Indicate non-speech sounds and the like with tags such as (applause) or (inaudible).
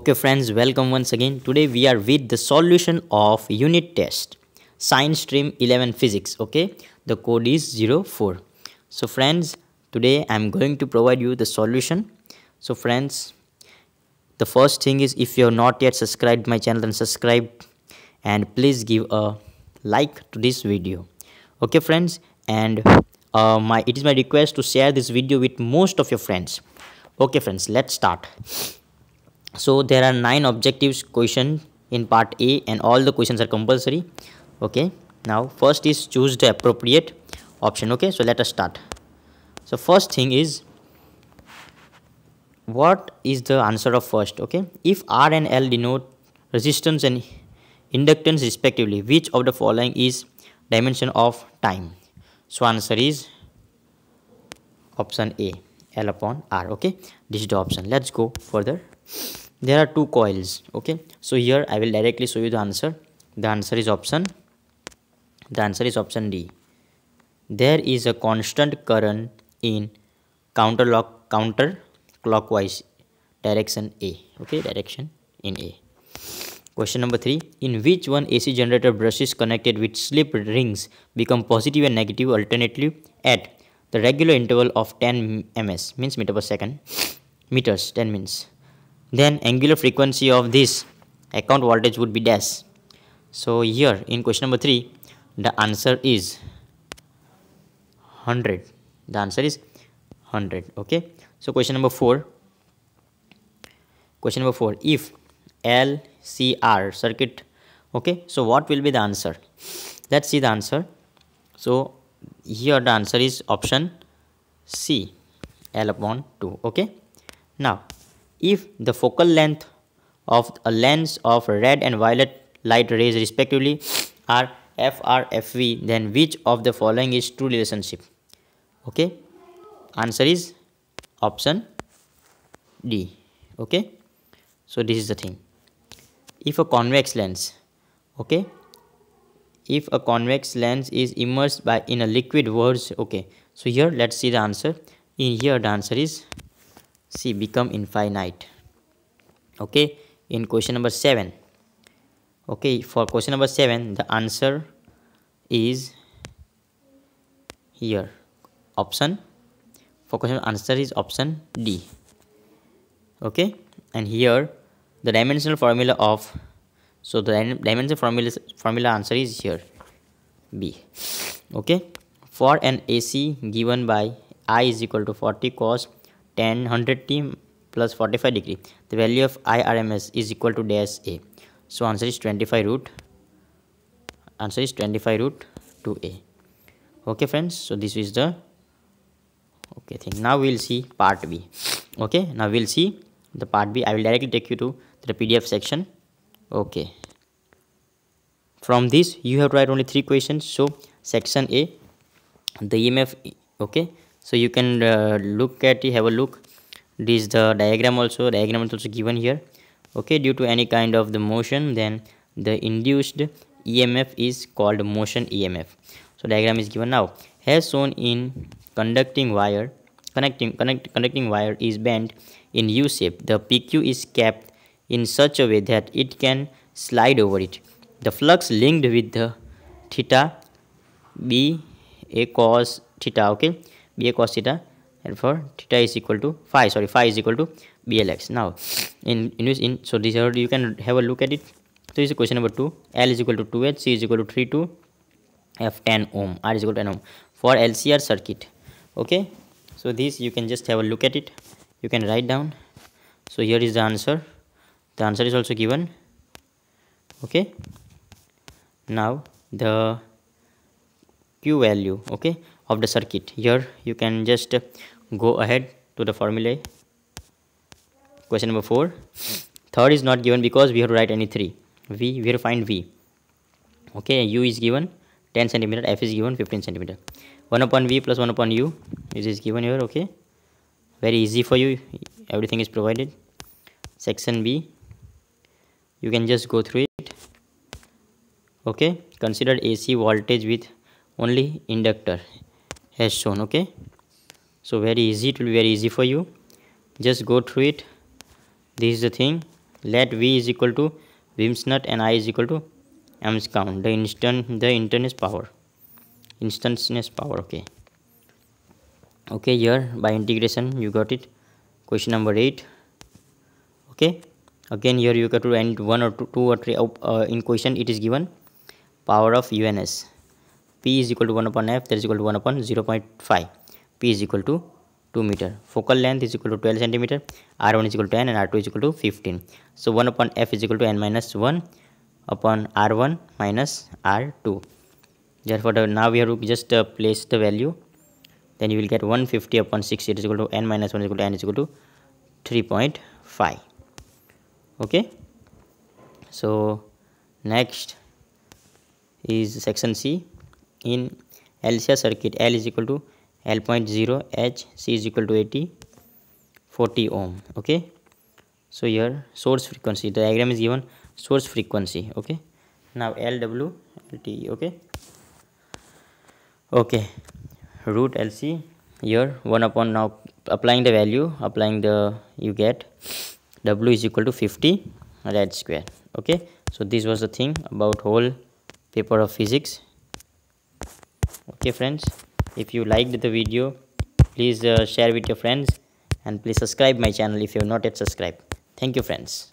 Okay friends, welcome once again. Today we are with the solution of unit test, science stream 11 physics, okay. The code is 04. So friends, today I am going to provide you the solution. So friends, the first thing is if you are not yet subscribed my channel then subscribe and please give a like to this video. Okay friends, and uh, my it is my request to share this video with most of your friends. Okay friends, let's start so there are nine objectives question in part a and all the questions are compulsory okay now first is choose the appropriate option okay so let us start so first thing is what is the answer of first okay if r and l denote resistance and inductance respectively which of the following is dimension of time so answer is option a l upon r okay this is the option let's go further there are two coils okay so here i will directly show you the answer the answer is option the answer is option d there is a constant current in counter counterlock counter clockwise direction a okay direction in a question number 3 in which one ac generator brushes connected with slip rings become positive and negative alternately at the regular interval of 10 ms means meter per second meters 10 means then angular frequency of this account voltage would be dash. So here in question number 3 the answer is 100. The answer is 100 okay. So question number 4 question number 4 if LCR circuit okay so what will be the answer let's see the answer so here the answer is option C L upon 2 okay now if the focal length of a lens of red and violet light rays respectively (sniffs) are FRFV then which of the following is true relationship okay answer is option D okay so this is the thing if a convex lens okay if a convex lens is immersed by in a liquid words okay so here let's see the answer in here the answer is see become infinite okay in question number 7 okay for question number 7 the answer is here option for question answer is option D okay and here the dimensional formula of so the dimensional formula formula answer is here B okay for an AC given by I is equal to 40 cos 100t plus 45 degree. The value of IRMS is equal to dash A. So answer is 25 root. Answer is 25 root 2A. Okay friends, so this is the okay thing. Now we'll see part B. Okay, now we'll see the part B. I will directly take you to the PDF section. Okay. From this, you have to write only three questions. So section A, the EMF, okay, so you can uh, look at it have a look this is the diagram also diagram is also given here okay due to any kind of the motion then the induced emf is called motion emf so diagram is given now as shown in conducting wire connecting connect, conducting wire is bent in u shape the pq is kept in such a way that it can slide over it the flux linked with the theta b a cos theta okay BA cos theta and theta is equal to phi sorry phi is equal to BLX now in in, in so this you can have a look at it so is question number 2 L is equal to 2H C is equal to 3 2 F 10 ohm R is equal to 10 ohm for LCR circuit okay so this you can just have a look at it you can write down so here is the answer the answer is also given okay now the q value okay of the circuit here you can just go ahead to the formulae question number four third is not given because we have to write any three v we have to find v okay u is given 10 centimeter f is given 15 centimeter 1 upon v plus 1 upon u is is given here okay very easy for you everything is provided section b you can just go through it okay consider ac voltage with only inductor as shown okay so very easy it will be very easy for you just go through it this is the thing let v is equal to Vim's nut and i is equal to am's count the instant the instantaneous power instantaneous power okay okay here by integration you got it question number 8 okay again here you got to end one or two, two or three uh, in question it is given power of uns P is equal to 1 upon F that is equal to 1 upon 0 0.5. P is equal to 2 meter. Focal length is equal to 12 centimeter. R1 is equal to n and R2 is equal to 15. So 1 upon F is equal to N minus 1 upon R1 minus R2. Therefore the, now we have to just uh, place the value. Then you will get 150 upon six is equal to N minus 1 is equal to N is equal to 3.5. Okay. So next is section C in LCR circuit L is equal to L point zero H C is equal to 80 40 ohm okay so here source frequency the diagram is given source frequency okay now LW LTE okay okay root LC here 1 upon now applying the value applying the you get W is equal to 50 red square okay so this was the thing about whole paper of physics okay friends if you liked the video please uh, share with your friends and please subscribe my channel if you have not yet subscribed thank you friends